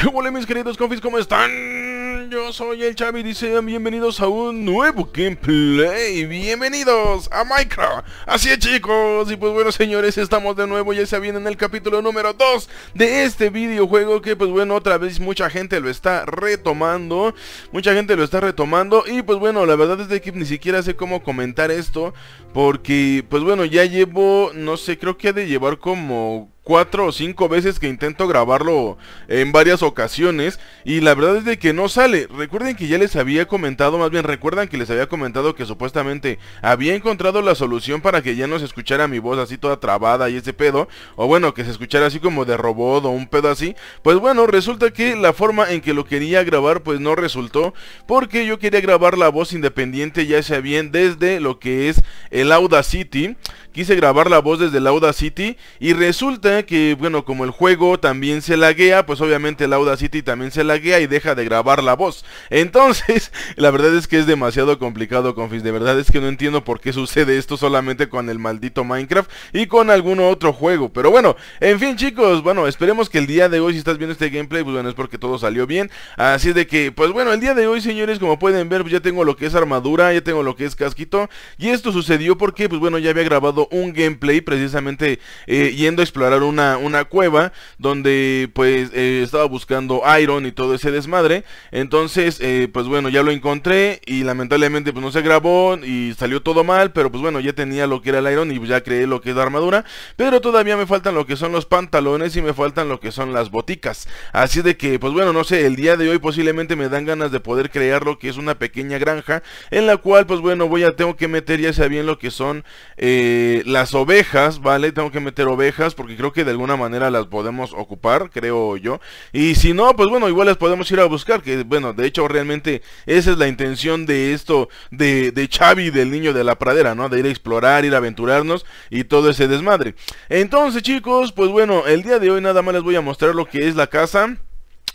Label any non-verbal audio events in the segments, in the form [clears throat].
¿Qué hola mis queridos confis? ¿Cómo están? Yo soy el Chavi y sean bienvenidos a un nuevo gameplay Bienvenidos a Minecraft Así es chicos, y pues bueno señores Estamos de nuevo ya se viene en el capítulo número 2 De este videojuego Que pues bueno, otra vez mucha gente lo está retomando Mucha gente lo está retomando Y pues bueno, la verdad es que ni siquiera sé cómo comentar esto Porque pues bueno, ya llevo No sé, creo que ha de llevar como cuatro o cinco veces que intento grabarlo en varias ocasiones y la verdad es de que no sale. Recuerden que ya les había comentado, más bien recuerdan que les había comentado que supuestamente había encontrado la solución para que ya no se escuchara mi voz así toda trabada y ese pedo, o bueno, que se escuchara así como de robot o un pedo así. Pues bueno, resulta que la forma en que lo quería grabar pues no resultó porque yo quería grabar la voz independiente ya sea bien desde lo que es el Audacity. Quise grabar la voz desde el Audacity y resulta que, bueno, como el juego también se laguea, pues obviamente el Audacity también se laguea y deja de grabar la voz. Entonces, [laughs] la verdad es que es demasiado complicado, confis. De verdad es que no entiendo por qué sucede esto solamente con el maldito Minecraft y con algún otro juego. Pero bueno, en fin, chicos, bueno, esperemos que el día de hoy, si estás viendo este gameplay, pues bueno, es porque todo salió bien. Así de que, pues bueno, el día de hoy, señores, como pueden ver, pues ya tengo lo que es armadura, ya tengo lo que es casquito. Y esto sucedió porque, pues bueno, ya había grabado un gameplay precisamente eh, yendo a explorar un una, cueva donde pues eh, estaba buscando Iron y todo ese desmadre. Entonces, eh, pues bueno, ya lo encontré y lamentablemente pues no se grabó y salió todo mal, pero pues bueno, ya tenía lo que era el Iron y pues, ya creé lo que es la armadura. Pero todavía me faltan lo que son los pantalones y me faltan lo que son las boticas. Así de que, pues bueno, no sé, el día de hoy posiblemente me dan ganas de poder crear lo que es una pequeña granja en la cual pues bueno, voy a, tengo que meter ya sea bien lo que son eh, las ovejas, ¿vale? Tengo que meter ovejas porque creo que de alguna manera las podemos ocupar, creo yo. Y si no, pues bueno, igual las podemos ir a buscar, que bueno, de hecho realmente esa es la intención de esto, de, de Xavi, del niño de la pradera, ¿no? De ir a explorar, ir a aventurarnos y todo ese desmadre. Entonces chicos, pues bueno, el día de hoy nada más les voy a mostrar lo que es la casa.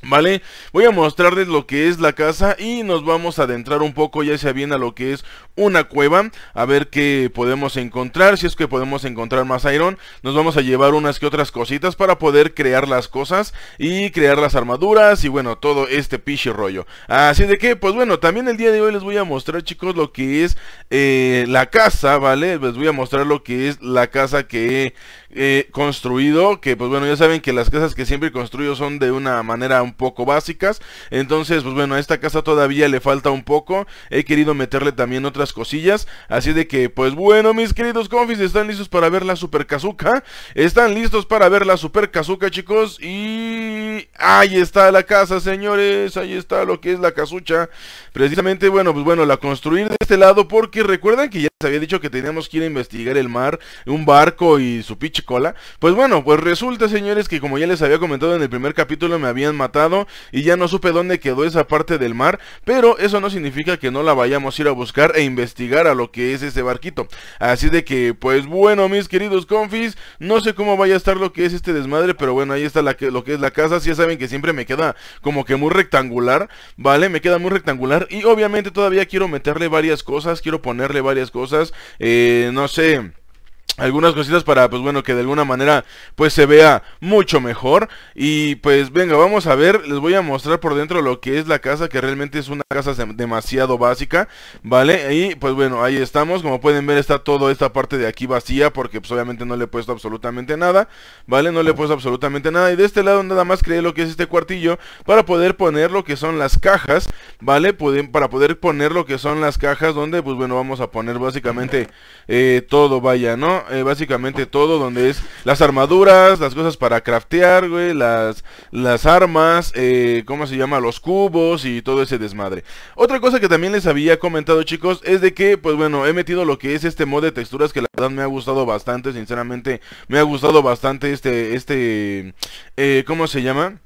¿Vale? Voy a mostrarles lo que es la casa y nos vamos a adentrar un poco ya sea bien a lo que es una cueva, a ver qué podemos encontrar, si es que podemos encontrar más iron, nos vamos a llevar unas que otras cositas para poder crear las cosas y crear las armaduras y bueno, todo este piche rollo. Así de que, pues bueno, también el día de hoy les voy a mostrar chicos lo que es eh, la casa, ¿vale? Les voy a mostrar lo que es la casa que he eh, construido, que pues bueno, ya saben que las casas que siempre construyo son de una manera poco básicas. Entonces, pues bueno, a esta casa todavía le falta un poco. He querido meterle también otras cosillas. Así de que, pues bueno, mis queridos confis, ¿están listos para ver la Super casuca? ¿Están listos para ver la Super casuca, chicos? Y... Ahí está la casa, señores. Ahí está lo que es la casucha. Precisamente, bueno, pues bueno, la construir de este lado porque recuerdan que ya les había dicho que teníamos que ir a investigar el mar, un barco y su pinche cola. Pues bueno, pues resulta, señores, que como ya les había comentado en el primer capítulo, me habían matado y ya no supe dónde quedó esa parte del mar, pero eso no significa que no la vayamos a ir a buscar e investigar a lo que es ese barquito. Así de que, pues bueno, mis queridos confis, no sé cómo vaya a estar lo que es este desmadre, pero bueno, ahí está lo que es la casa, si ya saben que siempre me queda como que muy rectangular, ¿vale? Me queda muy rectangular y obviamente todavía quiero meterle varias cosas, quiero ponerle varias cosas, eh, no sé algunas cositas para, pues bueno, que de alguna manera pues se vea mucho mejor. Y pues venga, vamos a ver, les voy a mostrar por dentro lo que es la casa, que realmente es una casa demasiado básica, ¿vale? Y pues bueno, ahí estamos, como pueden ver está toda esta parte de aquí vacía, porque pues obviamente no le he puesto absolutamente nada, ¿vale? No le he puesto absolutamente nada. Y de este lado nada más creé lo que es este cuartillo para poder poner lo que son las cajas, ¿vale? Para poder poner lo que son las cajas donde, pues bueno, vamos a poner básicamente eh, todo, vaya, ¿no? Eh, básicamente todo, donde es las armaduras, las cosas para craftear, güey, las, las armas, eh, ¿cómo se llama? Los cubos y todo ese desmadre. Otra cosa que también les había comentado, chicos, es de que, pues bueno, he metido lo que es este mod de texturas que la verdad me ha gustado bastante, sinceramente, me ha gustado bastante este, este, eh, ¿cómo se llama?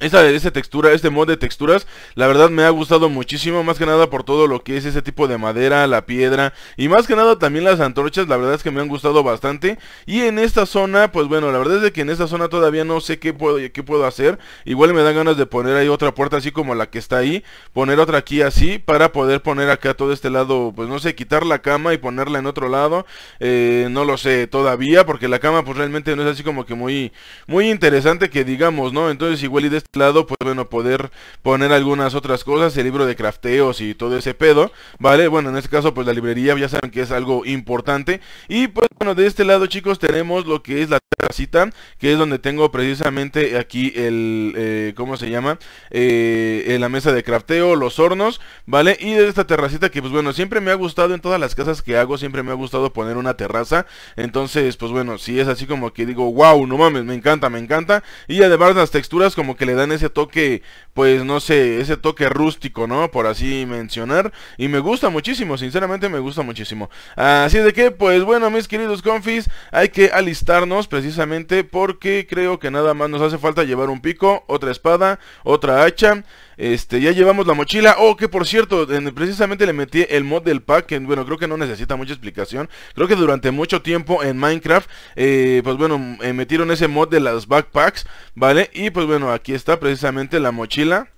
Esa, textura, este mod de texturas, la verdad me ha gustado muchísimo, más que nada por todo lo que es ese tipo de madera, la piedra y más que nada también las antorchas, la verdad es que me han gustado bastante. Y en esta zona, pues bueno, la verdad es que en esta zona todavía no sé qué puedo, qué puedo hacer. Igual me dan ganas de poner ahí otra puerta así como la que está ahí, poner otra aquí así para poder poner acá todo este lado, pues no sé, quitar la cama y ponerla en otro lado. Eh, no lo sé todavía porque la cama pues realmente no es así como que muy, muy interesante que digamos, ¿no? Entonces igual y de este lado, pues bueno, poder poner algunas otras cosas, el libro de crafteos y todo ese pedo, ¿vale? Bueno, en este caso, pues la librería ya saben que es algo importante. Y pues bueno, de este lado, chicos, tenemos lo que es la terracita, que es donde tengo precisamente aquí el, eh, ¿cómo se llama? Eh, la mesa de crafteo, los hornos, ¿vale? Y de esta terracita que, pues bueno, siempre me ha gustado en todas las casas que hago, siempre me ha gustado poner una terraza. Entonces, pues bueno, si es así como que digo, wow, no mames, me encanta, me encanta. Y además las texturas como que le en ese toque, pues no sé, ese toque rústico, ¿no? Por así mencionar. Y me gusta muchísimo, sinceramente me gusta muchísimo. Así de que, pues bueno, mis queridos confis, hay que alistarnos precisamente porque creo que nada más nos hace falta llevar un pico, otra espada, otra hacha. Este, ya llevamos la mochila. o oh, que por cierto, precisamente le metí el mod del pack. Que, bueno, creo que no necesita mucha explicación. Creo que durante mucho tiempo en Minecraft, eh, pues bueno, eh, metieron ese mod de las backpacks, ¿vale? Y pues bueno, aquí está precisamente la mochila.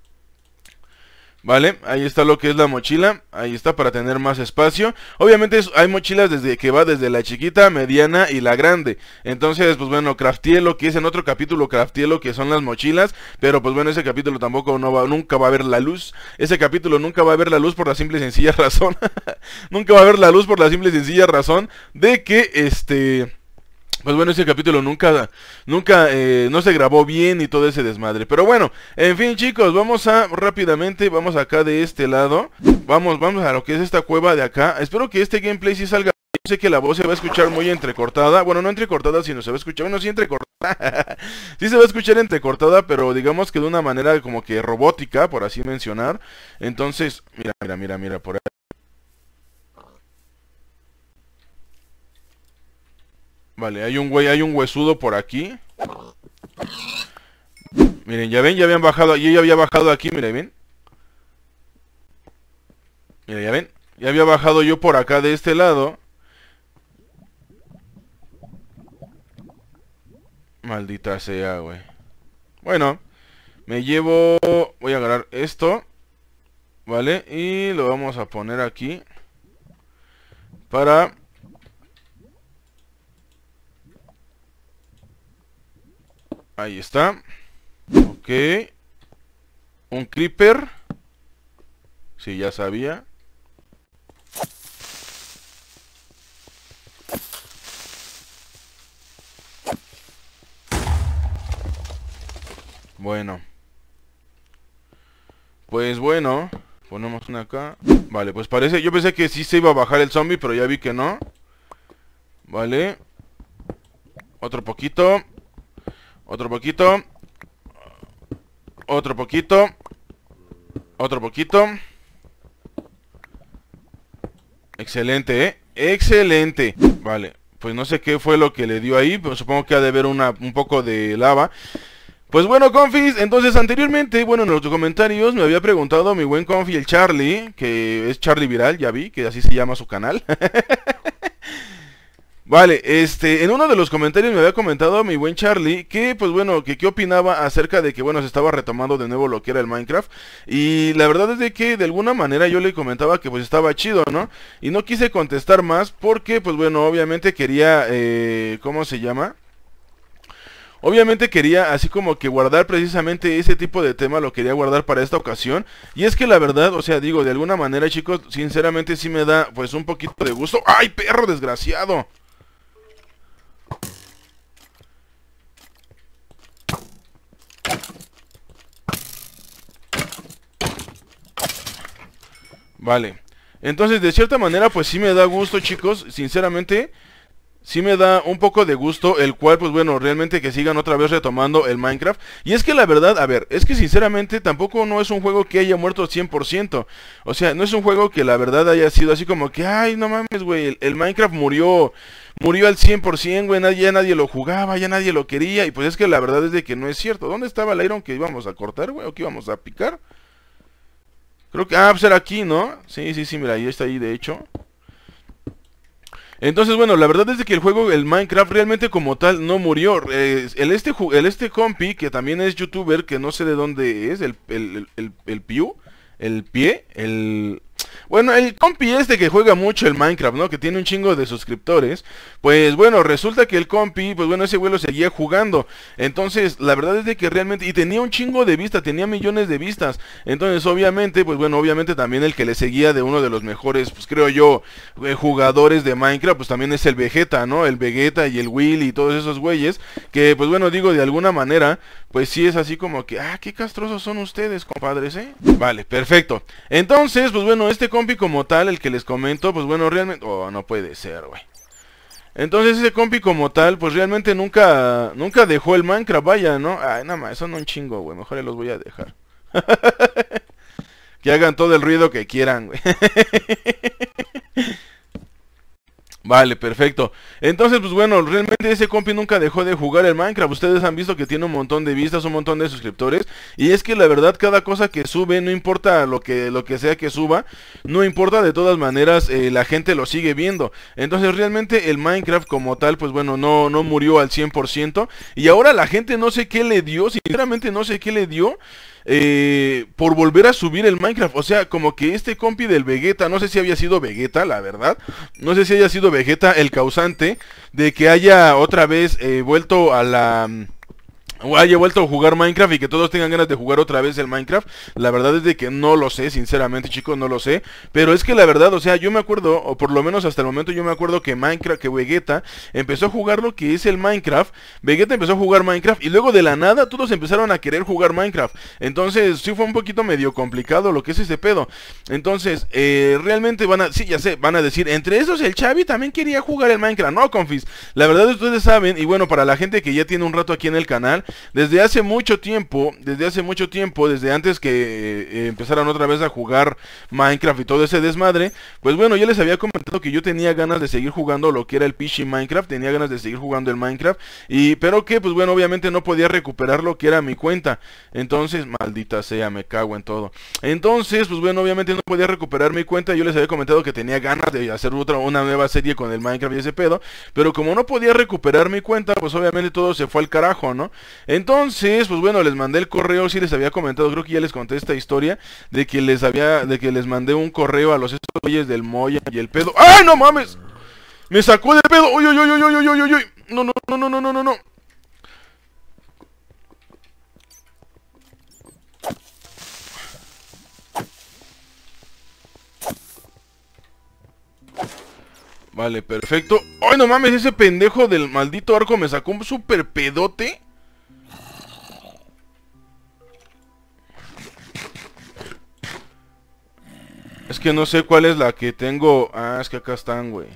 ¿Vale? Ahí está lo que es la mochila. Ahí está para tener más espacio. Obviamente hay mochilas desde que va desde la chiquita, mediana y la grande. Entonces, pues bueno, crafteé que es en otro capítulo, craftielo que son las mochilas. Pero pues bueno, ese capítulo tampoco va, nunca va a ver la luz. Ese capítulo nunca va a ver la luz por la simple y sencilla [laughs] razón. nunca va a ver la luz por la simple y sencilla razón de que este... Pues bueno, ese capítulo nunca, nunca, eh, no se grabó bien y todo ese desmadre. Pero bueno, en fin chicos, vamos a rápidamente, vamos acá de este lado. Vamos, vamos a lo que es esta cueva de acá. Espero que este gameplay sí salga. Yo sé que la voz se va a escuchar muy entrecortada. Bueno, no entrecortada, sino se va a escuchar, bueno, sí entrecortada. [laughs] sí se va a escuchar entrecortada, pero digamos que de una manera como que robótica, por así mencionar. Entonces, mira, mira, mira, mira, por ahí. Vale, hay un güey, hay un huesudo por aquí. Miren, ya ven, ya habían bajado, yo ya había bajado aquí, miren, ven. ya ven, ya había bajado yo por acá de este lado. Maldita sea, güey. Bueno, me llevo... Voy a agarrar esto. ¿Vale? Y lo vamos a poner aquí. Para Ahí está. Ok. Un creeper. Sí, ya sabía. Bueno. Pues bueno. Ponemos una acá. Vale, pues parece... Yo pensé que sí se iba a bajar el zombie, pero ya vi que no. Vale. Otro poquito. Otro poquito Otro poquito Otro poquito Excelente, ¿eh? Excelente Vale, pues no sé qué fue lo que le dio ahí pero Supongo que ha de haber un poco de lava pues bueno, Confis, entonces anteriormente, bueno, en los comentarios me había preguntado mi buen Confi, el Charlie, que es Charlie Viral, ya vi, que así se llama su canal. [laughs] Vale, este, en uno de los comentarios me había comentado mi buen Charlie que, pues bueno, que qué opinaba acerca de que, bueno, se estaba retomando de nuevo lo que era el Minecraft. Y la verdad es de que de alguna manera yo le comentaba que pues estaba chido, ¿no? Y no quise contestar más porque, pues bueno, obviamente quería, eh, ¿cómo se llama? Obviamente quería así como que guardar precisamente ese tipo de tema, lo quería guardar para esta ocasión. Y es que la verdad, o sea, digo, de alguna manera chicos, sinceramente sí me da pues un poquito de gusto. ¡Ay, perro desgraciado! Vale. Entonces, de cierta manera, pues sí me da gusto, chicos. Sinceramente, sí me da un poco de gusto. El cual, pues bueno, realmente que sigan otra vez retomando el Minecraft. Y es que la verdad, a ver, es que sinceramente tampoco no es un juego que haya muerto 100%. O sea, no es un juego que la verdad haya sido así como que, ay, no mames, güey, el, Minecraft murió murió al 100%, güey, ya nadie lo jugaba, ya nadie lo quería, y pues es que la verdad es de que no es cierto. ¿Dónde estaba el iron que íbamos a cortar, güey, o que íbamos a picar? Creo que... Ah, pues era aquí, ¿no? Sí, sí, sí, mira, ahí está ahí, de hecho. Entonces, bueno, la verdad es que el juego, el Minecraft, realmente como tal no murió. el, este, el este compi, que también es youtuber, que no sé de dónde es, el, el, el Pew, el pie, el... Bueno, el compi este que juega mucho el Minecraft, ¿no? Que tiene un chingo de suscriptores. Pues bueno, resulta que el compi, pues bueno, ese güey lo seguía jugando. Entonces, la verdad es de que realmente... Y tenía un chingo de vistas, tenía millones de vistas. Entonces, obviamente, pues bueno, obviamente también el que le seguía de uno de los mejores, pues creo yo, eh, jugadores de Minecraft, pues también es el Vegeta, ¿no? El Vegeta y el Will y todos esos güeyes. Que, pues bueno, digo, de alguna manera, pues sí es así como que... Ah, qué castrosos son ustedes, compadres, ¿eh? Vale, perfecto. Entonces, pues bueno, este este compi como tal, el que les comento, pues bueno, realmente... Oh, no puede ser, güey. Entonces ese compi como tal, pues realmente nunca nunca dejó el Minecraft, vaya, ¿no? Ay, nada más, eso no un chingo, güey. Mejor los voy a dejar. [laughs] que hagan todo el ruido que quieran, güey. [laughs] vale, perfecto. Entonces, pues bueno, realmente ese compi nunca dejó de jugar el Minecraft. Ustedes han visto que tiene un montón de vistas, un montón de suscriptores. Y es que la verdad, cada cosa que sube, no importa lo que, lo que sea que suba, no importa, de todas maneras, eh, la gente lo sigue viendo. Entonces, realmente el Minecraft como tal, pues bueno, no, no murió al 100%. Y ahora la gente no sé qué le dio, sinceramente no sé qué le dio. Eh, por volver a subir el Minecraft. O sea, como que este compi del Vegeta, no sé si había sido Vegeta, la verdad. No sé si haya sido Vegeta el causante de que haya otra vez eh, vuelto a la mm, o haya vuelto a jugar Minecraft y que todos tengan ganas de jugar otra vez el Minecraft. La verdad es de que no lo sé, sinceramente, chicos, no lo sé. Pero es que la verdad, o sea, yo me acuerdo, o por lo menos hasta el momento yo me acuerdo que Minecraft, que Vegeta empezó a jugar lo que es el Minecraft. Vegeta empezó a jugar Minecraft y luego de la nada todos empezaron a querer jugar Minecraft. Entonces, sí fue un poquito medio complicado lo que es ese pedo. Entonces, eh, realmente van a, sí, ya sé, van a decir, entre esos el Xavi también quería jugar el Minecraft. No, confis, la verdad ustedes saben, y bueno, para la gente que ya tiene un rato aquí en el canal, desde hace mucho tiempo, desde hace mucho tiempo, desde antes que eh, eh, empezaran otra vez a jugar Minecraft y todo ese desmadre, pues bueno, yo les había comentado que yo tenía ganas de seguir jugando lo que era el PC Minecraft, tenía ganas de seguir jugando el Minecraft, y pero que pues bueno, obviamente no podía recuperar lo que era mi cuenta. Entonces, maldita sea, me cago en todo. Entonces, pues bueno, obviamente no podía recuperar mi cuenta, yo les había comentado que tenía ganas de hacer otra una nueva serie con el Minecraft y ese pedo, pero como no podía recuperar mi cuenta, pues obviamente todo se fue al carajo, ¿no? Entonces, pues bueno, les mandé el correo, si les había comentado, creo que ya les conté esta historia de que les había, de que les mandé un correo a los estos del Moya y el pedo. ¡Ay, ¡Ah, no mames! Me sacó de pedo. ¡Uy, uy, uy, uy, uy, uy, uy, uy! No, no, no, no, no, no, no, no. Vale, perfecto. ¡Ay, no mames! Ese pendejo del maldito arco me sacó un super pedote. Es que no sé cuál es la que tengo. Ah, es que acá están, güey.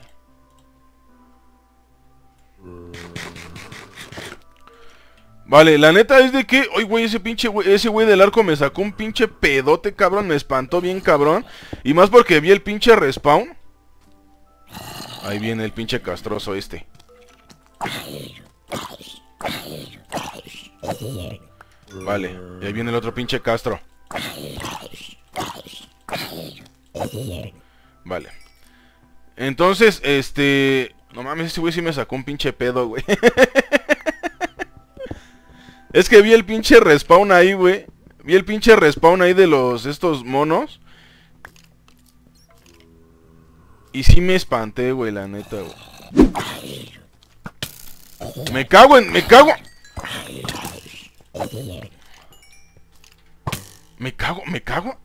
Vale, la neta es de que... Oye, güey, ese pinche güey, ese güey del arco me sacó un pinche pedote, cabrón. Me espantó bien, cabrón. Y más porque vi el pinche respawn. Ahí viene el pinche castroso este. Vale, ahí viene el otro pinche castro. Vale. Entonces, este. No mames, ese güey sí me sacó un pinche pedo, güey. [laughs] es que vi el pinche respawn ahí, güey. Vi el pinche respawn ahí de los estos monos. Y sí me espanté, güey, la neta, güey. Me cago en. Me cago. Me cago, me cago.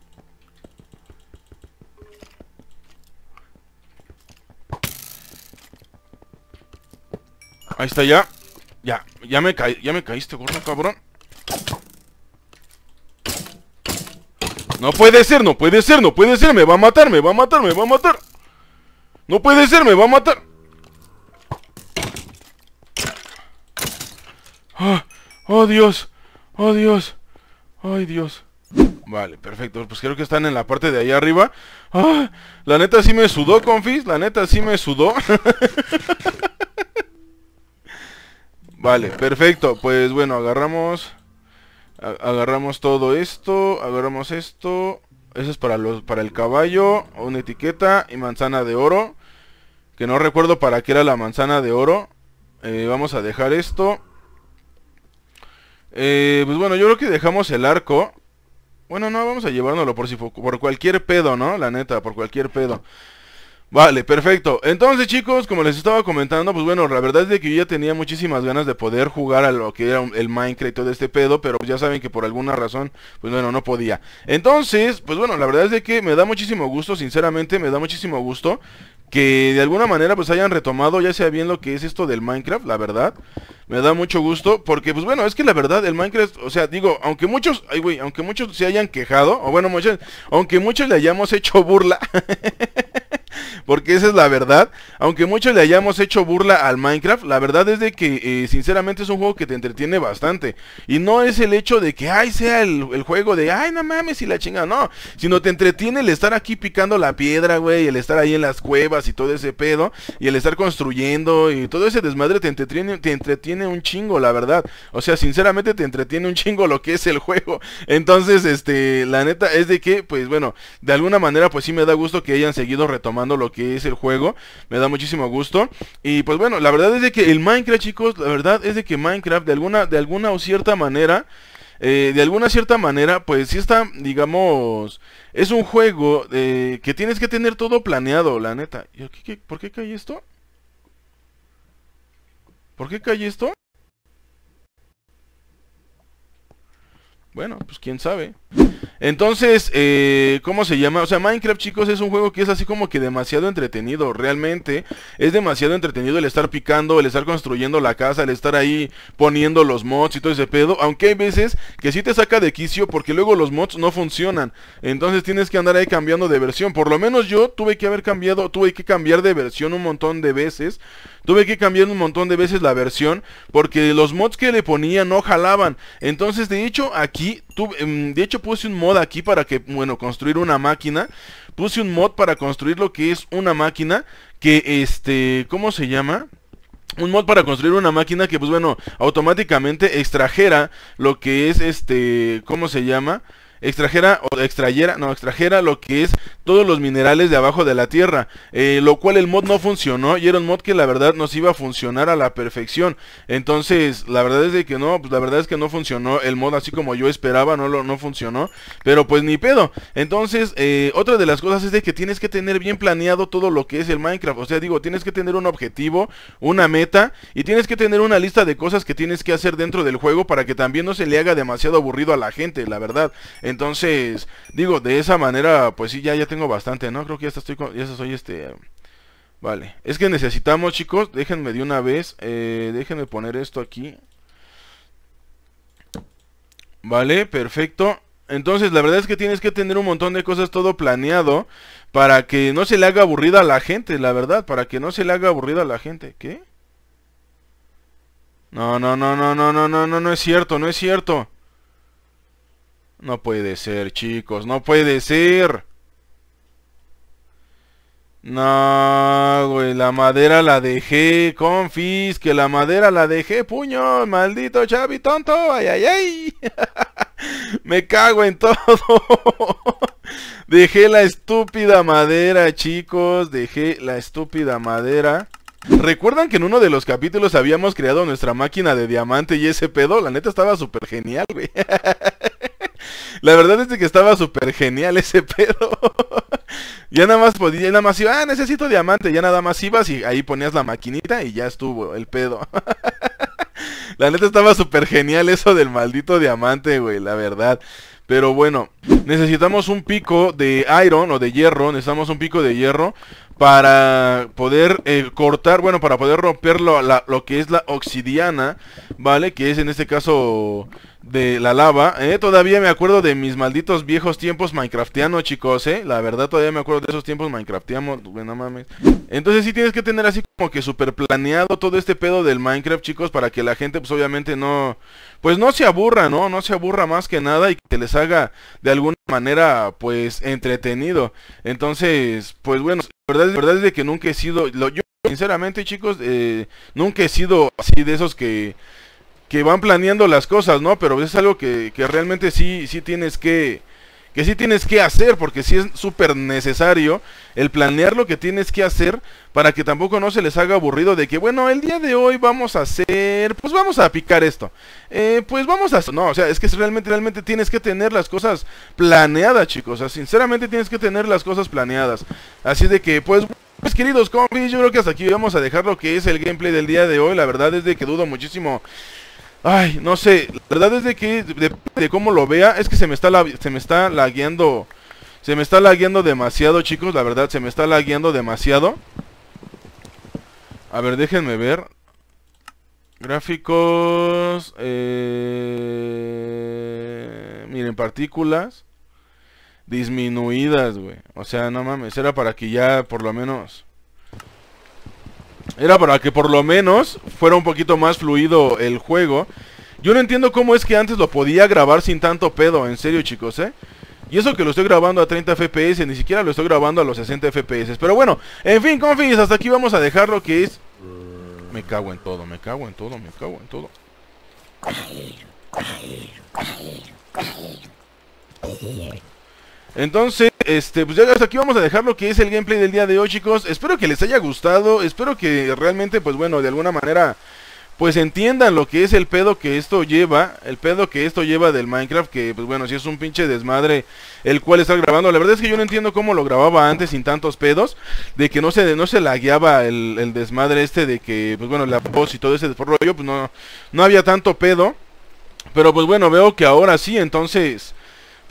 Ahí está ya. Ya, ya me, caí, ya me caíste, gordo, cabrón. No puede ser, no puede ser, no puede ser. Me va a matar, me va a matar, me va a matar. No puede ser, me va a matar. Oh, oh Dios, oh Dios, ay Dios. Vale, perfecto, pues creo que están en la parte de ahí arriba ah, La neta sí me sudó, confis La neta sí me sudó [laughs] Vale, perfecto. Pues bueno, agarramos... Agarramos todo esto, agarramos esto. Eso es para, los, para el caballo, una etiqueta y manzana de oro. Que no recuerdo para qué era la manzana de oro. Eh, vamos a dejar esto. Eh, pues bueno, yo creo que dejamos el arco. Bueno, no, vamos a llevárnoslo por si por cualquier pedo, ¿no? La neta, por cualquier pedo. Vale, perfecto. Entonces, chicos, como les estaba comentando, pues bueno, la verdad es de que yo ya tenía muchísimas ganas de poder jugar a lo que era el Minecraft y todo este pedo, pero ya saben que por alguna razón, pues bueno, no podía. Entonces, pues bueno, la verdad es que me da muchísimo gusto, sinceramente, me da muchísimo gusto que de alguna manera pues hayan retomado ya sea bien lo que es esto del Minecraft, la verdad. Me da mucho gusto porque pues bueno, es que la verdad el Minecraft, o sea, digo, aunque muchos, ay güey, aunque muchos se hayan quejado, o bueno, aunque muchos le hayamos hecho burla [laughs] porque esa es la verdad. Aunque muchos le hayamos hecho burla al Minecraft, la verdad es de que eh, sinceramente es un juego que te entretiene bastante. Y no es el hecho de que, ay, sea el, juego de, ay, no mames y la chinga, no. Sino te entretiene el estar aquí picando la piedra, güey, el estar ahí en las cuevas y todo ese pedo, y el estar construyendo y todo ese desmadre te entretiene, te entretiene un chingo, la verdad. O sea, sinceramente te entretiene un chingo lo que es el juego. Entonces, este, la neta es de que, pues bueno, de alguna manera pues sí me da gusto que hayan seguido retomando lo que es el juego. Me da muchísimo gusto. Y pues bueno, la verdad es de que el Minecraft, chicos, la verdad es de que Minecraft de alguna, de alguna o cierta manera... Eh, de alguna cierta manera, pues si está, digamos, es un juego eh, que tienes que tener todo planeado, la neta. ¿Y ¿Por qué cae esto? ¿Por qué cae esto? Bueno, pues quién sabe. Entonces, eh, ¿cómo se llama? O sea, Minecraft, chicos, es un juego que es así como que demasiado entretenido, realmente. Es demasiado entretenido el estar picando, el estar construyendo la casa, el estar ahí poniendo los mods y todo ese pedo. Aunque hay veces que sí te saca de quicio porque luego los mods no funcionan. Entonces tienes que andar ahí cambiando de versión. Por lo menos yo tuve que haber cambiado, tuve que cambiar de versión un montón de veces. Tuve que cambiar un montón de veces la versión porque los mods que le ponía no jalaban. Entonces, de hecho, aquí Em, de hecho puse un mod aquí para que, bueno, construir una máquina. Puse un mod para construir lo que es una máquina que, este, ¿cómo se llama? Un mod para construir una máquina que, pues bueno, automáticamente extrajera lo que es, este, ¿cómo se llama? extrajera o extrayera, no, extrajera lo que es todos los minerales de abajo de la tierra, eh, lo cual el mod no funcionó y era un mod que la verdad nos iba a funcionar a la perfección. Entonces, la verdad es de que no, pues, la verdad es que no funcionó el mod así como yo esperaba, no lo no funcionó, pero pues ni pedo. Entonces, eh, otra de las cosas es de que tienes que tener bien planeado todo lo que es el Minecraft, o sea, digo, tienes que tener un objetivo, una meta y tienes que tener una lista de cosas que tienes que hacer dentro del juego para que también no se le haga demasiado aburrido a la gente, la verdad. Entonces, digo, de esa manera, pues sí, ya, tengo bastante, ¿no? Creo que ya estoy, con. ya soy este... Vale, es que necesitamos, chicos, déjenme de una vez, eh, déjenme poner esto aquí. Vale, perfecto. Entonces, la verdad es que tienes que tener un montón de cosas todo planeado para que no se le haga aburrida a la gente, la verdad, para que no se le haga aburrida a la gente. ¿Qué? No, no, no, no, no, no, no, no, no es cierto, no es cierto. No puede ser, chicos, no puede ser. No, güey, la madera la dejé, confis, que la madera la dejé, puño, maldito Chavi tonto, ay, ay, ay. [laughs] Me cago en todo. [laughs] Dejé la estúpida madera, chicos, dejé la estúpida madera. ¿Recuerdan que en uno de los capítulos habíamos creado nuestra máquina de diamante y ese pedo? La neta estaba súper genial, güey. [laughs] La verdad es que estaba súper genial ese [laughs] pedo. ya nada más podía, nada más iba, ah, necesito diamante. Ya nada más ibas y ahí ponías la maquinita y ya estuvo el pedo. [laughs] la neta estaba súper genial eso del maldito diamante, güey, la verdad. Pero bueno, necesitamos un pico de iron o de hierro, necesitamos un pico de hierro para poder eh, cortar, bueno, para poder romper lo, lo que es la oxidiana, ¿vale? Que es en este caso de la lava. Eh, todavía me acuerdo de mis malditos viejos tiempos minecraftianos, chicos, eh. La verdad todavía me acuerdo de esos tiempos minecraftiano, bueno, mames. Entonces sí tienes que tener así como que super planeado todo este pedo del Minecraft, chicos, para que la gente pues obviamente no pues no se aburra, ¿no? No se aburra más que nada y que te les haga de alguna manera pues entretenido. Entonces, pues bueno, la verdad, verdad es de que nunca he sido lo, yo sinceramente, chicos, eh, nunca he sido así de esos que que van planeando las cosas, ¿no? Pero es algo que, realmente sí, sí tienes que, que sí tienes que hacer, porque sí es súper necesario el planear lo que tienes que hacer para que tampoco no se les haga aburrido de que, bueno, el día de hoy vamos a hacer, pues vamos a picar esto, eh, pues vamos a... No, o sea, es que realmente, realmente tienes que tener las cosas planeadas, chicos, o sea, sinceramente tienes que tener las cosas planeadas. Así de que, pues... Pues queridos compis, yo creo que hasta aquí vamos a dejar lo que es el gameplay del día de hoy. La verdad es de que dudo muchísimo Ay, no sé, la verdad es de que de, cómo lo vea, es que se me está la, se me está lagueando se me está lagueando demasiado, chicos, la verdad se me está lagueando demasiado. A ver, déjenme ver. Gráficos eh, miren, partículas disminuidas, güey. O sea, no mames, era para que ya por lo menos era para que por lo menos fuera un poquito más fluido el juego. Yo no entiendo cómo es que antes lo podía grabar sin tanto pedo, en serio chicos, ¿eh? Y eso que lo estoy grabando a 30 FPS, ni siquiera lo estoy grabando a los 60 FPS. Pero bueno, en fin, confíes, hasta aquí vamos a dejar lo que es... Me cago en todo, me cago en todo, me cago en todo. Entonces, este, pues ya hasta aquí vamos a dejar lo que es el gameplay del día de hoy, chicos. Espero que les haya gustado, espero que realmente, pues bueno, de alguna manera, pues entiendan lo que es el pedo que esto lleva, el pedo que esto lleva del Minecraft, que pues bueno, si es un pinche desmadre el cual está grabando. La verdad es que yo no entiendo cómo lo grababa antes sin tantos pedos, de que no se, no se lagueaba el, el desmadre este, de que, pues bueno, la voz y todo ese rollo, pues no, no había tanto pedo. Pero pues bueno, veo que ahora sí, entonces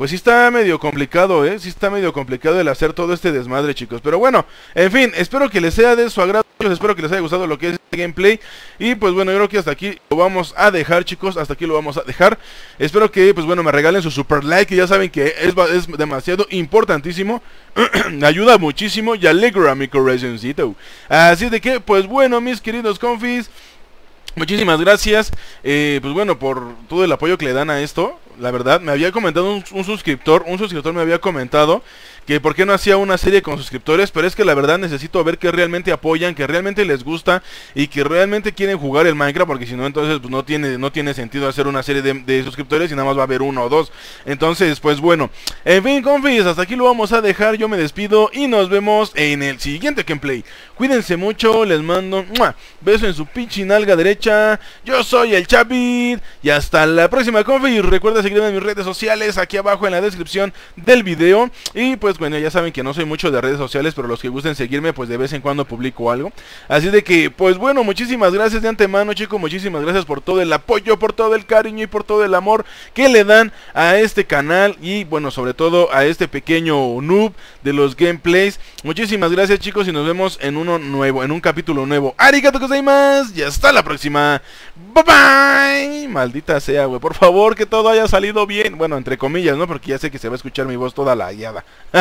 pues sí está medio complicado, ¿eh? Sí está medio complicado el hacer todo este desmadre, chicos. Pero bueno, en fin, espero que les sea de su agrado, espero que les haya gustado lo que es este gameplay. Y pues bueno, yo creo que hasta aquí lo vamos a dejar, chicos, hasta aquí lo vamos a dejar. Espero que, pues bueno, me regalen su super like, ya saben que es, es demasiado importantísimo. [clears throat] Ayuda muchísimo y alegra mi corazoncito. Así de que, pues bueno, mis queridos confis... Muchísimas gracias, eh, pues bueno, por todo el apoyo que le dan a esto la verdad, me había comentado un, suscriptor, un suscriptor me había comentado que por qué no hacía una serie con suscriptores, pero es que la verdad necesito ver que realmente apoyan, que realmente les gusta y que realmente quieren jugar el Minecraft, porque si no, entonces pues, no, tiene, no tiene sentido hacer una serie de, suscriptores y nada más va a haber uno o dos. Entonces, pues bueno, en fin, confis, hasta aquí lo vamos a dejar, yo me despido y nos vemos en el siguiente gameplay. Cuídense mucho, les mando un beso en su pinche nalga derecha, yo soy el Chapit y hasta la próxima confis, recuerda seguirme en mis redes sociales aquí abajo en la descripción del video y pues bueno, ya saben que no soy mucho de redes sociales, pero los que gusten seguirme, pues de vez en cuando publico algo. Así de que, pues bueno, muchísimas gracias de antemano, chicos, muchísimas gracias por todo el apoyo, por todo el cariño y por todo el amor que le dan a este canal y bueno, sobre todo a este pequeño noob de los gameplays. Muchísimas gracias, chicos, y nos vemos en uno nuevo, en un capítulo nuevo. Arigato más y hasta la próxima. Bye bye. Maldita sea, güey. Por favor, que todo haya salido bien. Bueno, entre comillas, ¿no? Porque ya sé que se va a escuchar mi voz toda la guiada. [laughs]